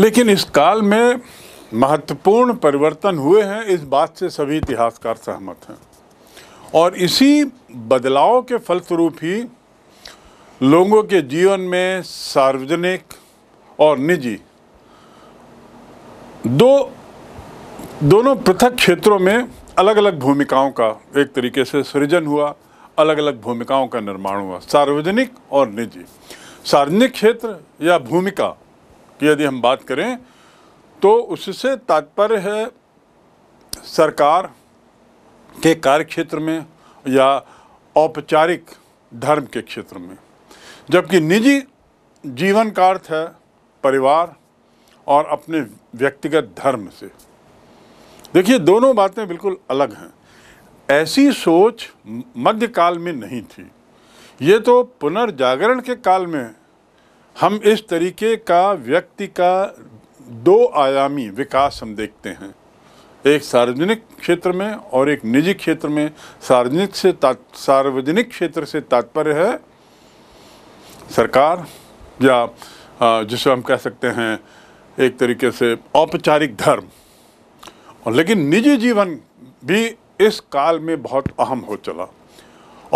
लेकिन इस काल में महत्वपूर्ण परिवर्तन हुए हैं इस बात से सभी इतिहासकार सहमत हैं और इसी बदलाव के फलस्वरूप ही लोगों के जीवन में सार्वजनिक और निजी दो दोनों पृथक क्षेत्रों में अलग अलग भूमिकाओं का एक तरीके से सृजन हुआ अलग अलग भूमिकाओं का निर्माण हुआ सार्वजनिक और निजी सार्वजनिक क्षेत्र या भूमिका की यदि हम बात करें तो उससे तात्पर्य है सरकार के कार्य क्षेत्र में या औपचारिक धर्म के क्षेत्र में जबकि निजी जीवन का अर्थ है परिवार और अपने व्यक्तिगत धर्म से देखिए दोनों बातें बिल्कुल अलग हैं ऐसी सोच मध्यकाल में नहीं थी ये तो पुनर्जागरण के काल में हम इस तरीके का व्यक्ति का दो आयामी विकास हम देखते हैं एक सार्वजनिक क्षेत्र में और एक निजी क्षेत्र में सार्वजनिक से सार्वजनिक क्षेत्र से तात्पर्य है सरकार या जिसे हम कह सकते हैं एक तरीके से औपचारिक धर्म और लेकिन निजी जीवन भी इस काल में बहुत अहम हो चला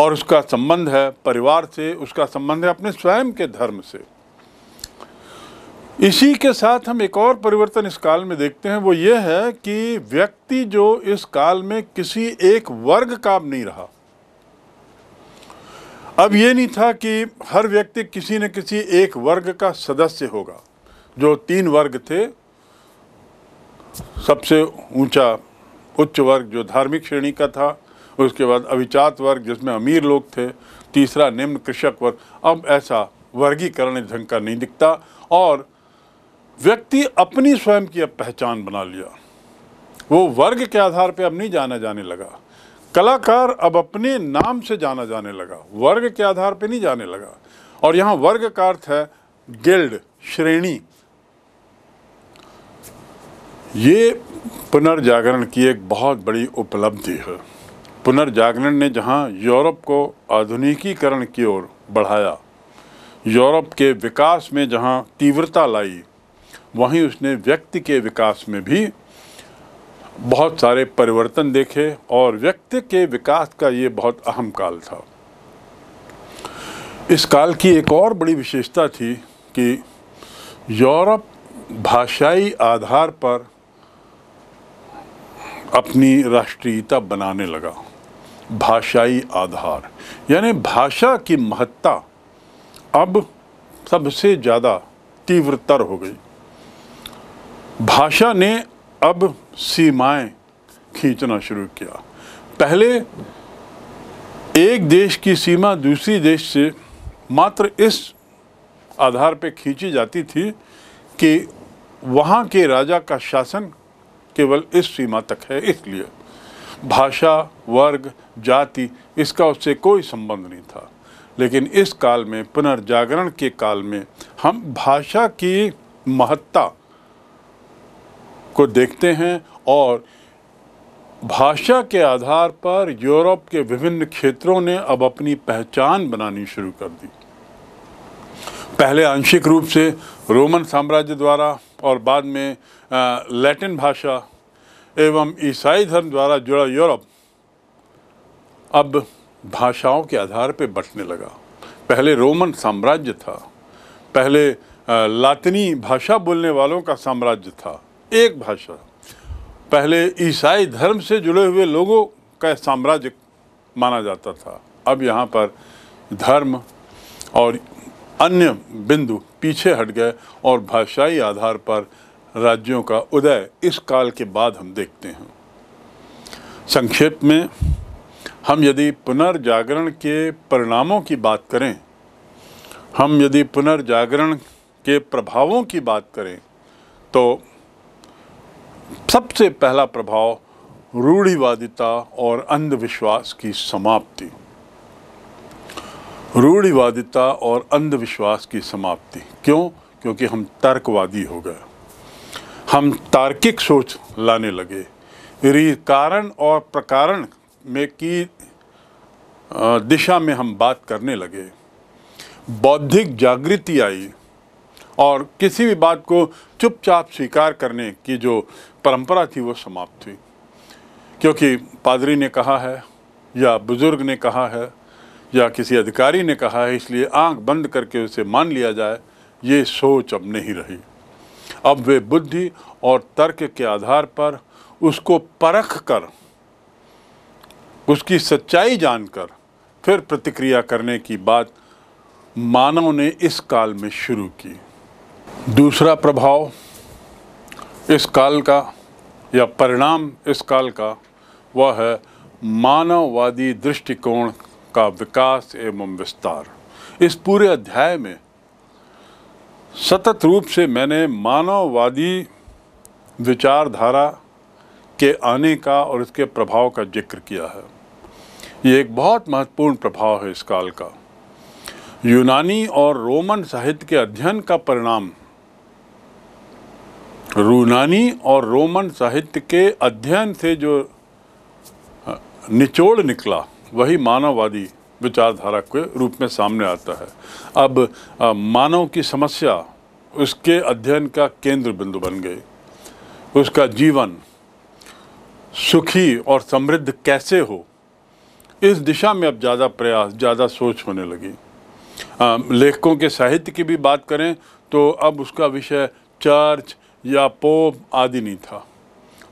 और उसका संबंध है परिवार से उसका संबंध है अपने स्वयं के धर्म से इसी के साथ हम एक और परिवर्तन इस काल में देखते हैं वो ये है कि व्यक्ति जो इस काल में किसी एक वर्ग का नहीं रहा अब ये नहीं था कि हर व्यक्ति किसी न किसी एक वर्ग का सदस्य होगा जो तीन वर्ग थे सबसे ऊंचा उच्च वर्ग जो धार्मिक श्रेणी का था उसके बाद अभिचात वर्ग जिसमें अमीर लोग थे तीसरा निम्न कृषक वर्ग अब ऐसा वर्गीकरण ढंग का नहीं दिखता और व्यक्ति अपनी स्वयं की अब पहचान बना लिया वो वर्ग के आधार पर अब नहीं जाना जाने लगा कलाकार अब अपने नाम से जाना जाने लगा वर्ग के आधार पर नहीं जाने लगा और यहाँ वर्ग का अर्थ है गिल्ड श्रेणी ये पुनर्जागरण की एक बहुत बड़ी उपलब्धि है पुनर्जागरण ने जहाँ यूरोप को आधुनिकीकरण की ओर बढ़ाया यूरोप के विकास में जहाँ तीव्रता लाई वहीं उसने व्यक्ति के विकास में भी बहुत सारे परिवर्तन देखे और व्यक्ति के विकास का ये बहुत अहम काल था इस काल की एक और बड़ी विशेषता थी कि यूरोप भाषाई आधार पर अपनी राष्ट्रीयता बनाने लगा भाषाई आधार यानी भाषा की महत्ता अब सबसे ज़्यादा तीव्रतर हो गई भाषा ने अब सीमाएं खींचना शुरू किया पहले एक देश की सीमा दूसरी देश से मात्र इस आधार पर खींची जाती थी कि वहाँ के राजा का शासन केवल इस सीमा तक है इसलिए भाषा वर्ग जाति इसका उससे कोई संबंध नहीं था लेकिन इस काल में पुनर्जागरण के काल में हम भाषा की महत्ता को देखते हैं और भाषा के आधार पर यूरोप के विभिन्न क्षेत्रों ने अब अपनी पहचान बनानी शुरू कर दी पहले आंशिक रूप से रोमन साम्राज्य द्वारा और बाद में लैटिन भाषा एवं ईसाई धर्म द्वारा जुड़ा यूरोप अब भाषाओं के आधार पर बटने लगा पहले रोमन साम्राज्य था पहले लातिनी भाषा बोलने वालों का साम्राज्य था एक भाषा पहले ईसाई धर्म से जुड़े हुए लोगों का साम्राज्य माना जाता था अब यहाँ पर धर्म और अन्य बिंदु पीछे हट गए और भाषाई आधार पर राज्यों का उदय इस काल के बाद हम देखते हैं संक्षेप में हम यदि पुनर्जागरण के परिणामों की बात करें हम यदि पुनर्जागरण के प्रभावों की बात करें तो सबसे पहला प्रभाव रूढ़िवादिता और अंधविश्वास की समाप्ति रूढ़िवादिता और अंधविश्वास की समाप्ति क्यों क्योंकि हम तर्कवादी हो गए हम तार्किक सोच लाने लगे कारण और प्रकारण में की दिशा में हम बात करने लगे बौद्धिक जागृति आई और किसी भी बात को चुपचाप स्वीकार करने की जो परंपरा थी वो समाप्त हुई क्योंकि पादरी ने कहा है या बुज़ुर्ग ने कहा है या किसी अधिकारी ने कहा है इसलिए आंख बंद करके उसे मान लिया जाए ये सोच अब नहीं रही अब वे बुद्धि और तर्क के आधार पर उसको परख कर उसकी सच्चाई जानकर फिर प्रतिक्रिया करने की बात मानव ने इस काल में शुरू की दूसरा प्रभाव इस काल का या परिणाम इस काल का वह है मानववादी दृष्टिकोण का विकास एवं विस्तार इस पूरे अध्याय में सतत रूप से मैंने मानववादी विचारधारा के आने का और इसके प्रभाव का जिक्र किया है ये एक बहुत महत्वपूर्ण प्रभाव है इस काल का यूनानी और रोमन साहित्य के अध्ययन का परिणाम रूनानी और रोमन साहित्य के अध्ययन से जो निचोड़ निकला वही मानववादी विचारधारा के रूप में सामने आता है अब मानव की समस्या उसके अध्ययन का केंद्र बिंदु बन गई उसका जीवन सुखी और समृद्ध कैसे हो इस दिशा में अब ज़्यादा प्रयास ज़्यादा सोच होने लगी लेखकों के साहित्य की भी बात करें तो अब उसका विषय चर्च या पोप आदि नहीं था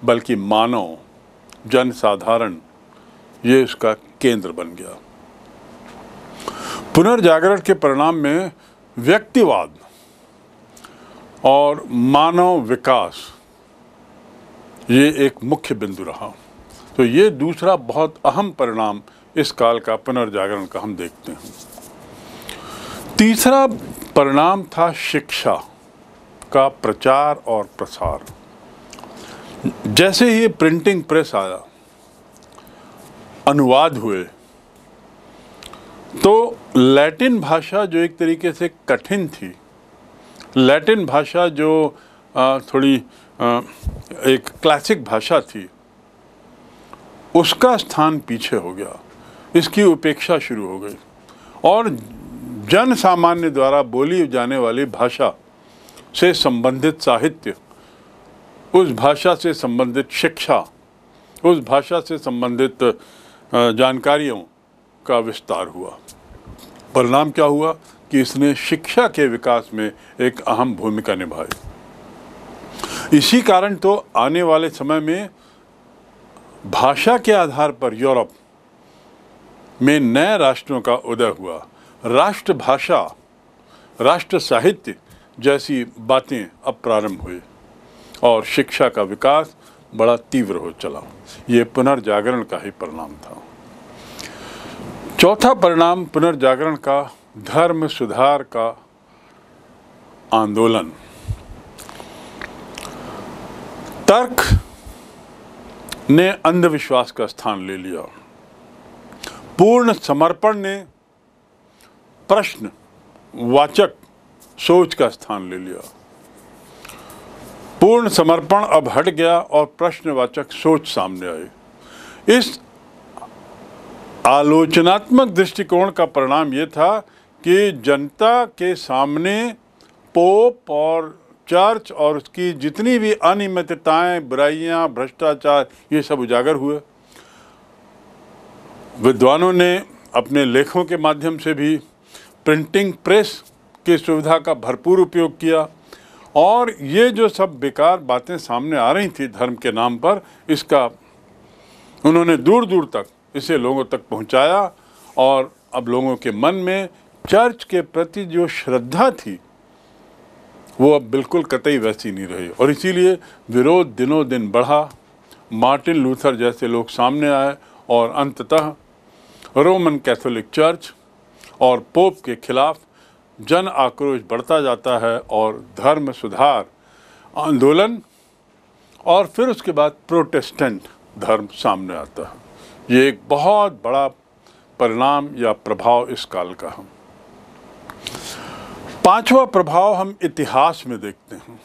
बल्कि मानव जनसाधारण ये इसका केंद्र बन गया पुनर्जागरण के परिणाम में व्यक्तिवाद और मानव विकास ये एक मुख्य बिंदु रहा तो ये दूसरा बहुत अहम परिणाम इस काल का पुनर्जागरण का हम देखते हैं तीसरा परिणाम था शिक्षा का प्रचार और प्रसार जैसे ही प्रिंटिंग प्रेस आया अनुवाद हुए तो लैटिन भाषा जो एक तरीके से कठिन थी लैटिन भाषा जो थोड़ी एक क्लासिक भाषा थी उसका स्थान पीछे हो गया इसकी उपेक्षा शुरू हो गई और जन सामान्य द्वारा बोली जाने वाली भाषा से संबंधित साहित्य उस भाषा से संबंधित शिक्षा उस भाषा से संबंधित जानकारियों का विस्तार हुआ परिणाम क्या हुआ कि इसने शिक्षा के विकास में एक अहम भूमिका निभाई इसी कारण तो आने वाले समय में भाषा के आधार पर यूरोप में नए राष्ट्रों का उदय हुआ राष्ट्रभाषा राष्ट्र साहित्य जैसी बातें अब प्रारंभ हुए और शिक्षा का विकास बड़ा तीव्र हो चला ये पुनर्जागरण का ही परिणाम था चौथा परिणाम पुनर्जागरण का धर्म सुधार का आंदोलन तर्क ने अंधविश्वास का स्थान ले लिया पूर्ण समर्पण ने प्रश्न वाचक सोच का स्थान ले लिया पूर्ण समर्पण अब हट गया और प्रश्नवाचक सोच सामने आई इस आलोचनात्मक दृष्टिकोण का परिणाम ये था कि जनता के सामने पोप और चर्च और उसकी जितनी भी अनियमितताएं बुराइयां भ्रष्टाचार ये सब उजागर हुए विद्वानों ने अपने लेखों के माध्यम से भी प्रिंटिंग प्रेस की सुविधा का भरपूर उपयोग किया और ये जो सब बेकार बातें सामने आ रही थी धर्म के नाम पर इसका उन्होंने दूर दूर तक इसे लोगों तक पहुंचाया और अब लोगों के मन में चर्च के प्रति जो श्रद्धा थी वो अब बिल्कुल कतई वैसी नहीं रही और इसीलिए विरोध दिनों दिन बढ़ा मार्टिन लूथर जैसे लोग सामने आए और अंततः रोमन कैथोलिक चर्च और पोप के खिलाफ जन आक्रोश बढ़ता जाता है और धर्म सुधार आंदोलन और फिर उसके बाद प्रोटेस्टेंट धर्म सामने आता है ये एक बहुत बड़ा परिणाम या प्रभाव इस काल का है पांचवा प्रभाव हम इतिहास में देखते हैं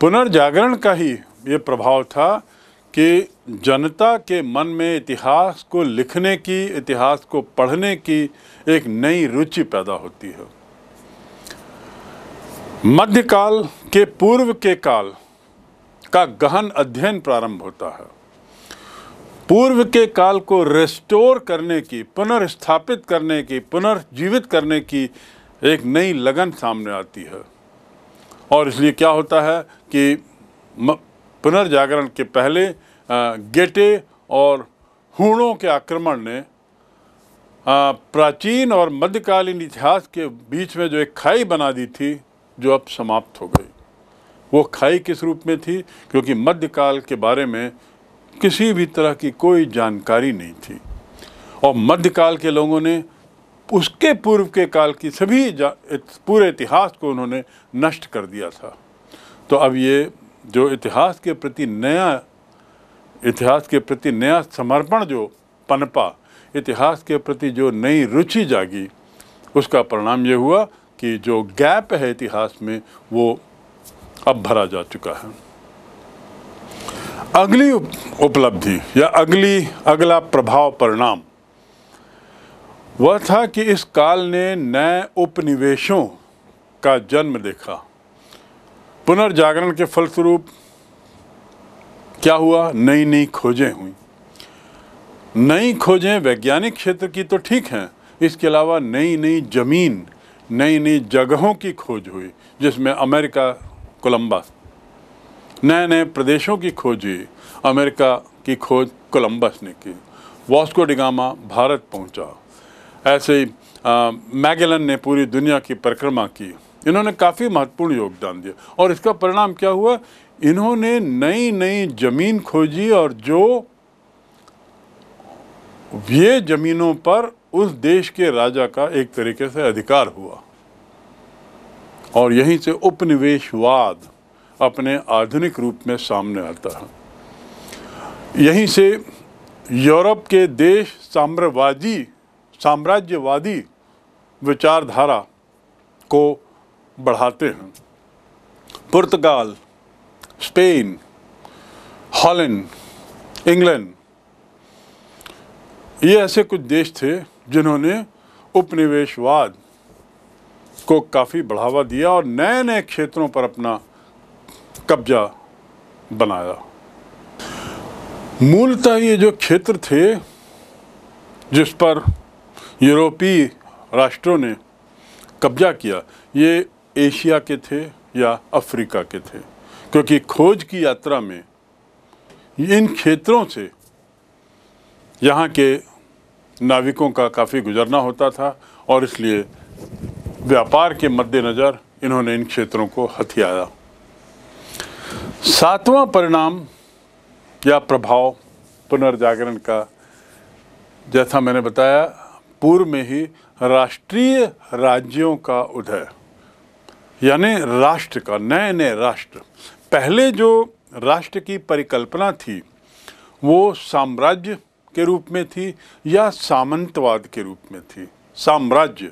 पुनर्जागरण का ही ये प्रभाव था कि जनता के मन में इतिहास को लिखने की इतिहास को पढ़ने की एक नई रुचि पैदा होती है मध्यकाल के पूर्व के काल का गहन अध्ययन प्रारंभ होता है पूर्व के काल को रेस्टोर करने की पुनर्स्थापित करने की पुनर्जीवित करने की एक नई लगन सामने आती है और इसलिए क्या होता है कि पुनर्जागरण के पहले गेटे और हूणों के आक्रमण ने प्राचीन और मध्यकालीन इतिहास के बीच में जो एक खाई बना दी थी जो अब समाप्त हो गई वो खाई किस रूप में थी क्योंकि मध्यकाल के बारे में किसी भी तरह की कोई जानकारी नहीं थी और मध्यकाल के लोगों ने उसके पूर्व के काल की सभी पूरे इतिहास को उन्होंने नष्ट कर दिया था तो अब ये जो इतिहास के प्रति नया इतिहास के प्रति नया समर्पण जो पनपा इतिहास के प्रति जो नई रुचि जागी उसका परिणाम ये हुआ कि जो गैप है इतिहास में वो अब भरा जा चुका है अगली उपलब्धि या अगली अगला प्रभाव परिणाम वह था कि इस काल ने नए उपनिवेशों का जन्म देखा पुनर्जागरण के फलस्वरूप क्या हुआ नई नई खोजें हुई नई खोजें वैज्ञानिक क्षेत्र की तो ठीक हैं इसके अलावा नई नई ज़मीन नई नई जगहों की खोज हुई जिसमें अमेरिका कोलंबस नए नए प्रदेशों की खोज हुई अमेरिका की खोज कोलंबस ने की वास्को डिगामा भारत पहुंचा ऐसे ही मैगलन ने पूरी दुनिया की परिक्रमा की इन्होंने काफ़ी महत्वपूर्ण योगदान दिया और इसका परिणाम क्या हुआ इन्होंने नई नई जमीन खोजी और जो ये जमीनों पर उस देश के राजा का एक तरीके से अधिकार हुआ और यहीं से उपनिवेशवाद अपने आधुनिक रूप में सामने आता है यहीं से यूरोप के देश साम्रवादी साम्राज्यवादी विचारधारा को बढ़ाते हैं पुर्तगाल स्पेन हॉलैंड इंग्लैंड ये ऐसे कुछ देश थे जिन्होंने उपनिवेशवाद को काफ़ी बढ़ावा दिया और नए नए क्षेत्रों पर अपना कब्जा बनाया मूलतः ये जो क्षेत्र थे जिस पर यूरोपीय राष्ट्रों ने कब्जा किया ये एशिया के थे या अफ्रीका के थे क्योंकि खोज की यात्रा में इन क्षेत्रों से यहाँ के नाविकों का काफ़ी गुजरना होता था और इसलिए व्यापार के मद्देनज़र इन्होंने इन क्षेत्रों को हथियाया सातवां परिणाम या प्रभाव पुनर्जागरण का जैसा मैंने बताया पूर्व में ही राष्ट्रीय राज्यों का उदय यानी राष्ट्र का नए नए राष्ट्र पहले जो राष्ट्र की परिकल्पना थी वो साम्राज्य के रूप में थी या सामंतवाद के रूप में थी साम्राज्य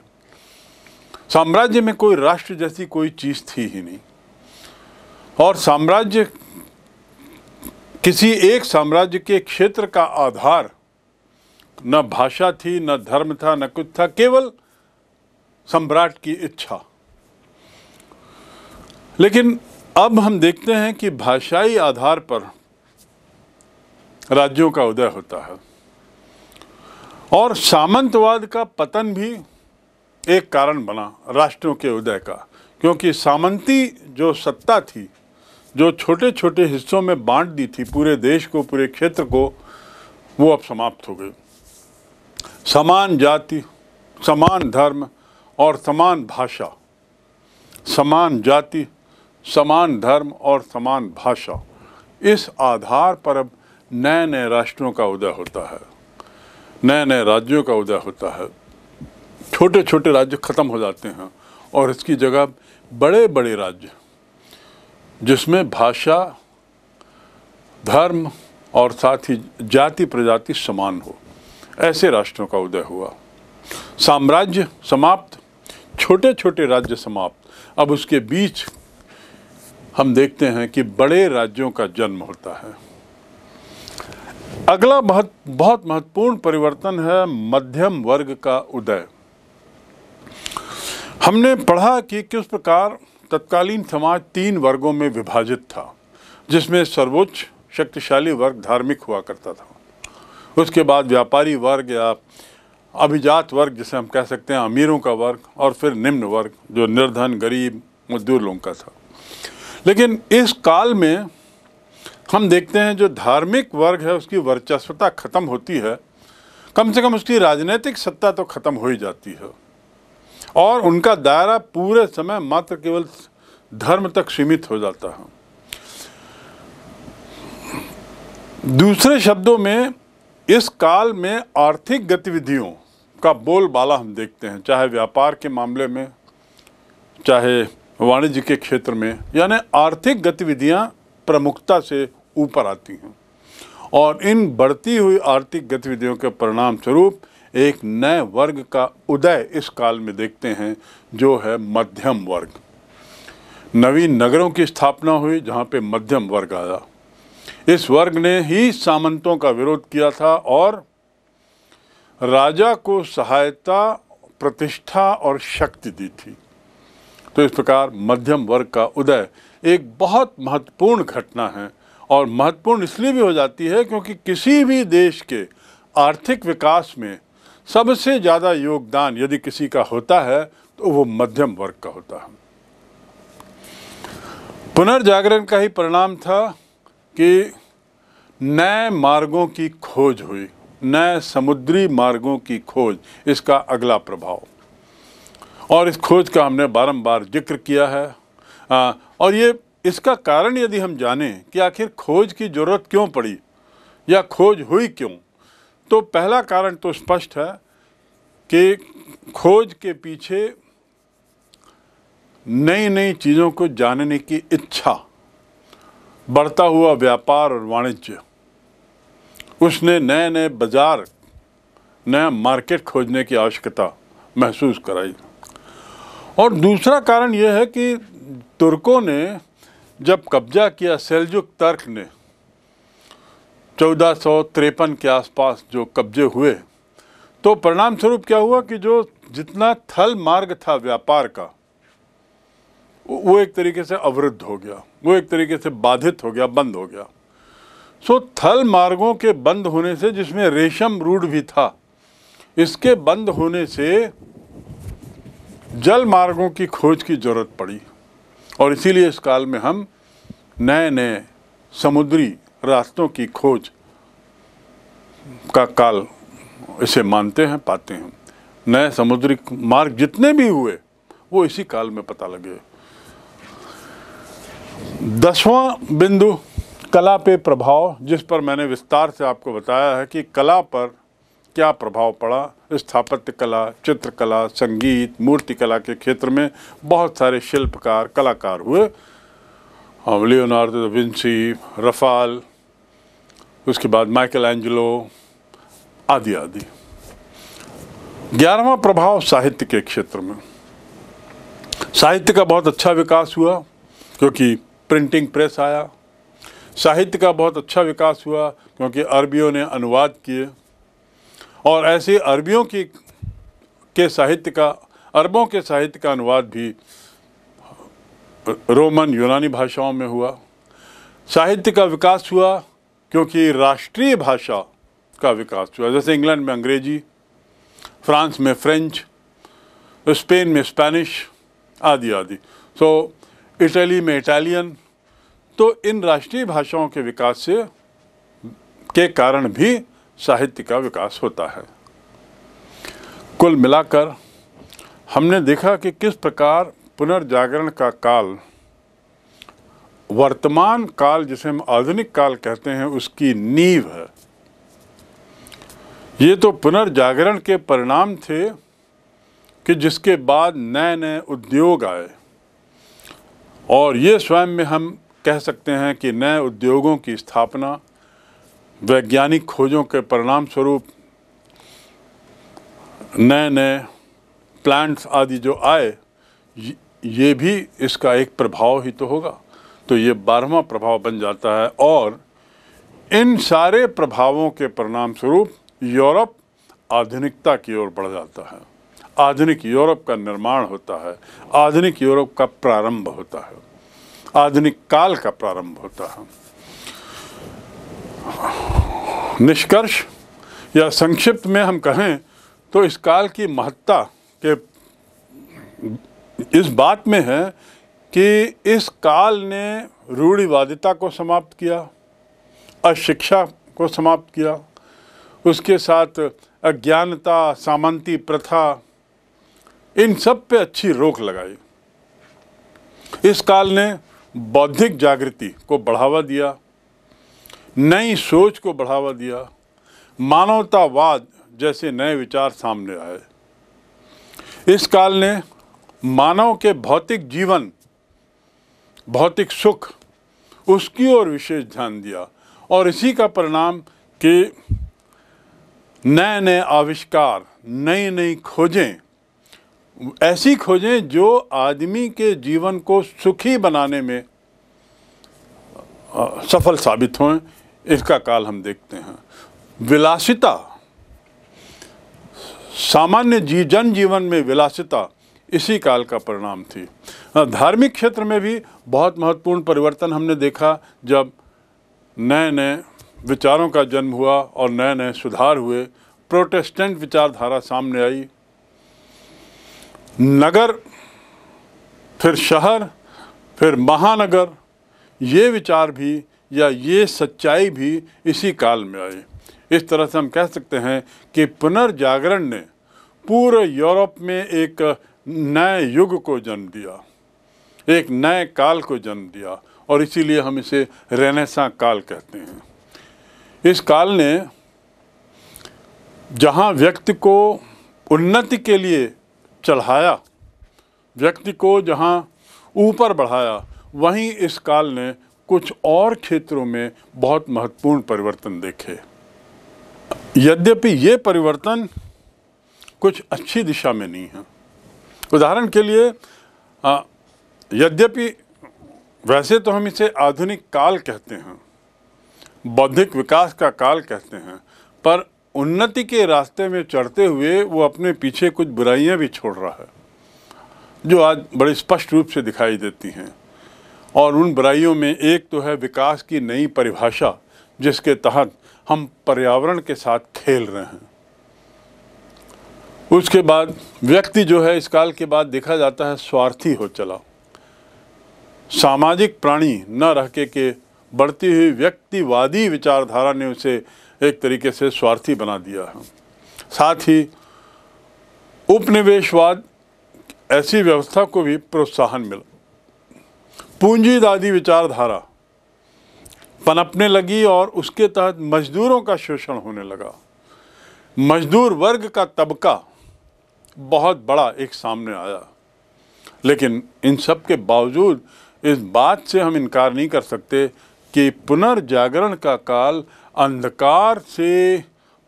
साम्राज्य में कोई राष्ट्र जैसी कोई चीज़ थी ही नहीं और साम्राज्य किसी एक साम्राज्य के क्षेत्र का आधार न भाषा थी न धर्म था न कुछ था केवल सम्राट की इच्छा लेकिन अब हम देखते हैं कि भाषाई आधार पर राज्यों का उदय होता है और सामंतवाद का पतन भी एक कारण बना राष्ट्रों के उदय का क्योंकि सामंती जो सत्ता थी जो छोटे छोटे हिस्सों में बांट दी थी पूरे देश को पूरे क्षेत्र को वो अब समाप्त हो गई समान जाति समान धर्म और समान भाषा समान जाति समान धर्म और समान भाषा इस आधार पर अब नए नए राष्ट्रों का उदय होता है नए नए राज्यों का उदय होता है छोटे छोटे राज्य ख़त्म हो जाते हैं और इसकी जगह बड़े बड़े राज्य जिसमें भाषा धर्म और साथ ही जाति प्रजाति समान हो ऐसे राष्ट्रों का उदय हुआ साम्राज्य समाप्त छोटे छोटे राज्य समाप्त अब उसके बीच हम देखते हैं कि बड़े राज्यों का जन्म होता है अगला बहुत बहुत महत्वपूर्ण परिवर्तन है मध्यम वर्ग का उदय हमने पढ़ा कि किस प्रकार तत्कालीन समाज तीन वर्गों में विभाजित था जिसमें सर्वोच्च शक्तिशाली वर्ग धार्मिक हुआ करता था उसके बाद व्यापारी वर्ग या अभिजात वर्ग जिसे हम कह सकते हैं अमीरों का वर्ग और फिर निम्न वर्ग जो निर्धन गरीब मजदूर लोगों का था लेकिन इस काल में हम देखते हैं जो धार्मिक वर्ग है उसकी वर्चस्वता खत्म होती है कम से कम उसकी राजनीतिक सत्ता तो खत्म हो ही जाती है और उनका दायरा पूरे समय मात्र केवल धर्म तक सीमित हो जाता है दूसरे शब्दों में इस काल में आर्थिक गतिविधियों का बोलबाला हम देखते हैं चाहे व्यापार के मामले में चाहे वाणिज्य के क्षेत्र में यानी आर्थिक गतिविधियां प्रमुखता से ऊपर आती हैं और इन बढ़ती हुई आर्थिक गतिविधियों के परिणाम स्वरूप एक नए वर्ग का उदय इस काल में देखते हैं जो है मध्यम वर्ग नवीन नगरों की स्थापना हुई जहाँ पे मध्यम वर्ग आया इस वर्ग ने ही सामंतों का विरोध किया था और राजा को सहायता प्रतिष्ठा और शक्ति दी थी तो इस प्रकार मध्यम वर्ग का उदय एक बहुत महत्वपूर्ण घटना है और महत्वपूर्ण इसलिए भी हो जाती है क्योंकि किसी भी देश के आर्थिक विकास में सबसे ज़्यादा योगदान यदि किसी का होता है तो वो मध्यम वर्ग का होता है पुनर्जागरण का ही परिणाम था कि नए मार्गों की खोज हुई नए समुद्री मार्गों की खोज इसका अगला प्रभाव और इस खोज का हमने बारंबार जिक्र किया है आ, और ये इसका कारण यदि हम जाने कि आखिर खोज की ज़रूरत क्यों पड़ी या खोज हुई क्यों तो पहला कारण तो स्पष्ट है कि खोज के पीछे नई नई चीज़ों को जानने की इच्छा बढ़ता हुआ व्यापार और वाणिज्य उसने नए नए बाज़ार नया मार्केट खोजने की आवश्यकता महसूस कराई और दूसरा कारण यह है कि तुर्कों ने जब कब्जा किया सेल्जुक तर्क ने चौदह सौ तिरपन के आसपास जो कब्जे हुए तो परिणाम स्वरूप क्या हुआ कि जो जितना थल मार्ग था व्यापार का वो एक तरीके से अवरुद्ध हो गया वो एक तरीके से बाधित हो गया बंद हो गया सो थल मार्गों के बंद होने से जिसमें रेशम रूढ़ भी था इसके बंद होने से जल मार्गों की खोज की ज़रूरत पड़ी और इसीलिए इस काल में हम नए नए समुद्री रास्तों की खोज का काल इसे मानते हैं पाते हैं नए समुद्री मार्ग जितने भी हुए वो इसी काल में पता लगे दसवां बिंदु कला पे प्रभाव जिस पर मैंने विस्तार से आपको बताया है कि कला पर क्या प्रभाव पड़ा स्थापत्य कला चित्रकला संगीत मूर्तिकला के क्षेत्र में बहुत सारे शिल्पकार कलाकार हुए हम हाँ, लियोनार्डो विंसी रफाल उसके बाद माइकल एंजलो आदि आदि ग्यारहवा प्रभाव साहित्य के क्षेत्र में साहित्य का बहुत अच्छा विकास हुआ क्योंकि प्रिंटिंग प्रेस आया साहित्य का बहुत अच्छा विकास हुआ क्योंकि अरबियों ने अनुवाद किए और ऐसे अरबियों की के साहित्य का अरबों के साहित्य का अनुवाद भी रोमन यूनानी भाषाओं में हुआ साहित्य का विकास हुआ क्योंकि राष्ट्रीय भाषा का विकास हुआ जैसे इंग्लैंड में अंग्रेजी फ्रांस में फ्रेंच स्पेन में स्पेनिश आदि आदि सो so, इटली में इटालियन तो इन राष्ट्रीय भाषाओं के विकास से के कारण भी साहित्य का विकास होता है कुल मिलाकर हमने देखा कि किस प्रकार पुनर्जागरण का काल वर्तमान काल जिसे हम आधुनिक काल कहते हैं उसकी नींव है ये तो पुनर्जागरण के परिणाम थे कि जिसके बाद नए नए उद्योग आए और ये स्वयं में हम कह सकते हैं कि नए उद्योगों की स्थापना वैज्ञानिक खोजों के परिणाम स्वरूप नए नए प्लांट्स आदि जो आए ये भी इसका एक प्रभाव ही तो होगा तो ये बारहवा प्रभाव बन जाता है और इन सारे प्रभावों के परिणाम स्वरूप यूरोप आधुनिकता की ओर बढ़ जाता है आधुनिक यूरोप का निर्माण होता है आधुनिक यूरोप का प्रारंभ होता है आधुनिक काल का प्रारंभ होता है निष्कर्ष या संक्षिप्त में हम कहें तो इस काल की महत्ता के इस बात में है कि इस काल ने रूढ़िवादिता को समाप्त किया अशिक्षा को समाप्त किया उसके साथ अज्ञानता सामंती प्रथा इन सब पे अच्छी रोक लगाई इस काल ने बौद्धिक जागृति को बढ़ावा दिया नई सोच को बढ़ावा दिया मानवतावाद जैसे नए विचार सामने आए इस काल ने मानव के भौतिक जीवन भौतिक सुख उसकी ओर विशेष ध्यान दिया और इसी का परिणाम कि नए नए आविष्कार नई नई खोजें ऐसी खोजें जो आदमी के जीवन को सुखी बनाने में सफल साबित हुए इसका काल हम देखते हैं विलासिता सामान्य जी जन जीवन में विलासिता इसी काल का परिणाम थी धार्मिक क्षेत्र में भी बहुत महत्वपूर्ण परिवर्तन हमने देखा जब नए नए विचारों का जन्म हुआ और नए नए सुधार हुए प्रोटेस्टेंट विचारधारा सामने आई नगर फिर शहर फिर महानगर ये विचार भी या ये सच्चाई भी इसी काल में आई इस तरह से हम कह सकते हैं कि पुनर्जागरण ने पूरे यूरोप में एक नए युग को जन्म दिया एक नए काल को जन्म दिया और इसीलिए हम इसे रेनेसा काल कहते हैं इस काल ने जहाँ व्यक्ति को उन्नति के लिए चढ़ाया व्यक्ति को जहाँ ऊपर बढ़ाया वहीं इस काल ने कुछ और क्षेत्रों में बहुत महत्वपूर्ण परिवर्तन देखे यद्यपि ये परिवर्तन कुछ अच्छी दिशा में नहीं है उदाहरण के लिए यद्यपि वैसे तो हम इसे आधुनिक काल कहते हैं बौद्धिक विकास का काल कहते हैं पर उन्नति के रास्ते में चढ़ते हुए वो अपने पीछे कुछ बुराइयां भी छोड़ रहा है जो आज बड़े स्पष्ट रूप से दिखाई देती हैं और उन बुराइयों में एक तो है विकास की नई परिभाषा जिसके तहत हम पर्यावरण के साथ खेल रहे हैं उसके बाद व्यक्ति जो है इस काल के बाद देखा जाता है स्वार्थी हो चला सामाजिक प्राणी न रह के, के बढ़ती हुई व्यक्तिवादी विचारधारा ने उसे एक तरीके से स्वार्थी बना दिया है साथ ही उपनिवेशवाद ऐसी व्यवस्था को भी प्रोत्साहन मिला पूंजीवादी विचारधारा पनपने लगी और उसके तहत मजदूरों का शोषण होने लगा मजदूर वर्ग का तबका बहुत बड़ा एक सामने आया लेकिन इन सब के बावजूद इस बात से हम इनकार नहीं कर सकते कि पुनर्जागरण का काल अंधकार से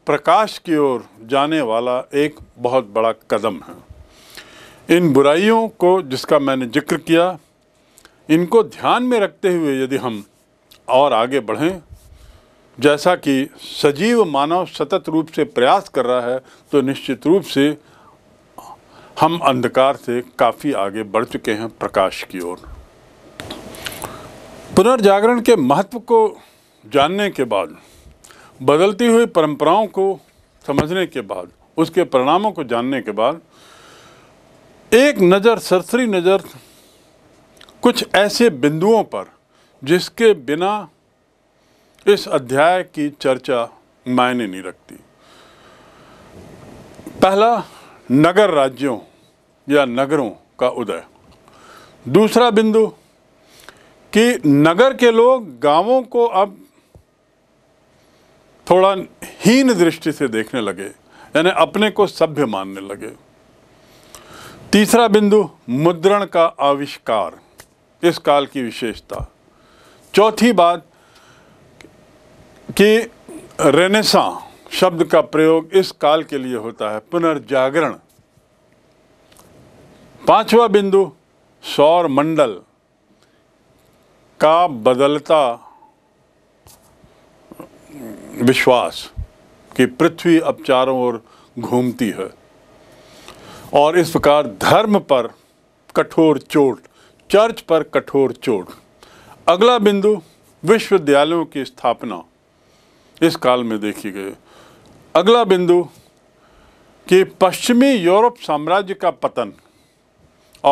प्रकाश की ओर जाने वाला एक बहुत बड़ा कदम है इन बुराइयों को जिसका मैंने जिक्र किया इनको ध्यान में रखते हुए यदि हम और आगे बढ़ें जैसा कि सजीव मानव सतत रूप से प्रयास कर रहा है तो निश्चित रूप से हम अंधकार से काफ़ी आगे बढ़ चुके हैं प्रकाश की ओर पुनर्जागरण के महत्व को जानने के बाद बदलती हुई परंपराओं को समझने के बाद उसके परिणामों को जानने के बाद एक नज़र सरसरी नज़र कुछ ऐसे बिंदुओं पर जिसके बिना इस अध्याय की चर्चा मायने नहीं रखती पहला नगर राज्यों या नगरों का उदय दूसरा बिंदु कि नगर के लोग गांवों को अब थोड़ा हीन दृष्टि से देखने लगे यानी अपने को सभ्य मानने लगे तीसरा बिंदु मुद्रण का आविष्कार इस काल की विशेषता चौथी बात कि रेनेसा शब्द का प्रयोग इस काल के लिए होता है पुनर्जागरण पांचवा बिंदु सौर मंडल का बदलता विश्वास कि पृथ्वी अब चारों ओर घूमती है और इस प्रकार धर्म पर कठोर चोट चर्च पर कठोर चोट अगला बिंदु विश्वविद्यालयों की स्थापना इस काल में देखी गई अगला बिंदु कि पश्चिमी यूरोप साम्राज्य का पतन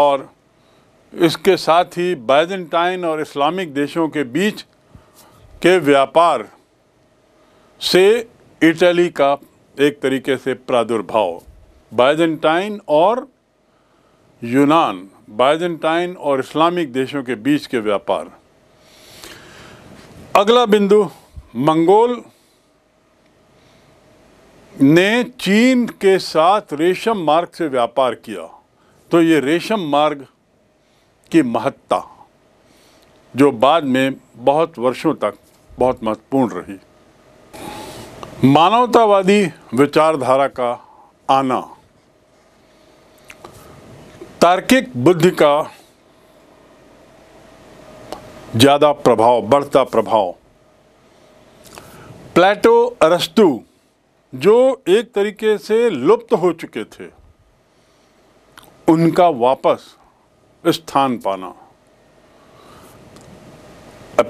और इसके साथ ही बैजेंटाइन और इस्लामिक देशों के बीच के व्यापार से इटली का एक तरीके से प्रादुर्भाव बैजेंटाइन और यूनान बाइजेंटाइन और इस्लामिक देशों के बीच के व्यापार अगला बिंदु मंगोल ने चीन के साथ रेशम मार्ग से व्यापार किया तो ये रेशम मार्ग की महत्ता जो बाद में बहुत वर्षों तक बहुत महत्वपूर्ण रही मानवतावादी विचारधारा का आना तार्किक बुद्धि का ज़्यादा प्रभाव बढ़ता प्रभाव प्लेटो अरस्तु जो एक तरीके से लुप्त हो चुके थे उनका वापस स्थान पाना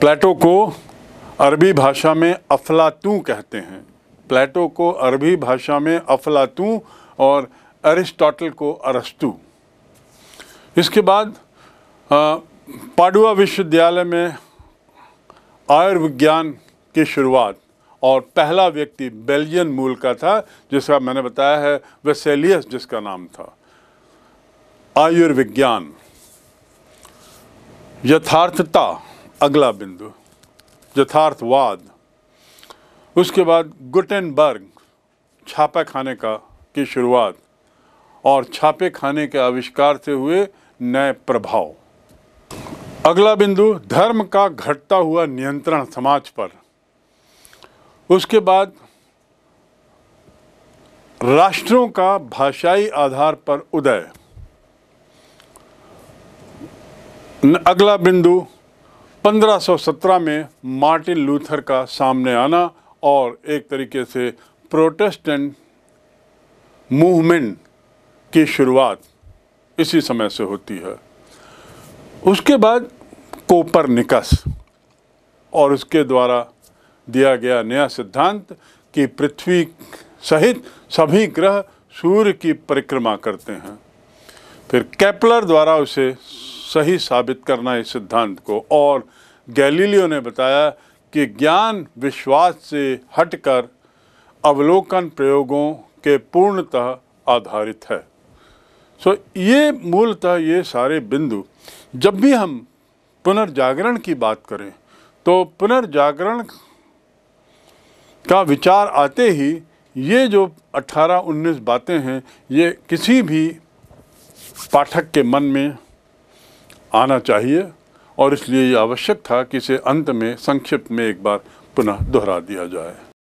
प्लेटो को अरबी भाषा में अफलातू कहते हैं प्लेटो को अरबी भाषा में अफलातू और अरिस्टोटल को अरस्तू इसके बाद पाडुआ विश्वविद्यालय में आयुर्विज्ञान की शुरुआत और पहला व्यक्ति बेल्जियन मूल का था जिसका मैंने बताया है वेसेलियस जिसका नाम था आयुर्विज्ञान यथार्थता अगला बिंदु यथार्थवाद उसके बाद गुटेनबर्ग छापा खाने का की शुरुआत और छापे खाने के आविष्कार से हुए नए प्रभाव अगला बिंदु धर्म का घटता हुआ नियंत्रण समाज पर उसके बाद राष्ट्रों का भाषाई आधार पर उदय अगला बिंदु 1517 में मार्टिन लूथर का सामने आना और एक तरीके से प्रोटेस्टेंट मूवमेंट की शुरुआत इसी समय से होती है उसके बाद कोपर निकस और उसके द्वारा दिया गया नया सिद्धांत कि पृथ्वी सहित सभी ग्रह सूर्य की परिक्रमा करते हैं फिर कैपलर द्वारा उसे सही साबित करना इस सिद्धांत को और गैलीलियो ने बताया कि ज्ञान विश्वास से हटकर अवलोकन प्रयोगों के पूर्णतः आधारित है सो ये मूलतः ये सारे बिंदु जब भी हम पुनर्जागरण की बात करें तो पुनर्जागरण का विचार आते ही ये जो 18-19 बातें हैं ये किसी भी पाठक के मन में आना चाहिए और इसलिए ये आवश्यक था कि इसे अंत में संक्षिप्त में एक बार पुनः दोहरा दिया जाए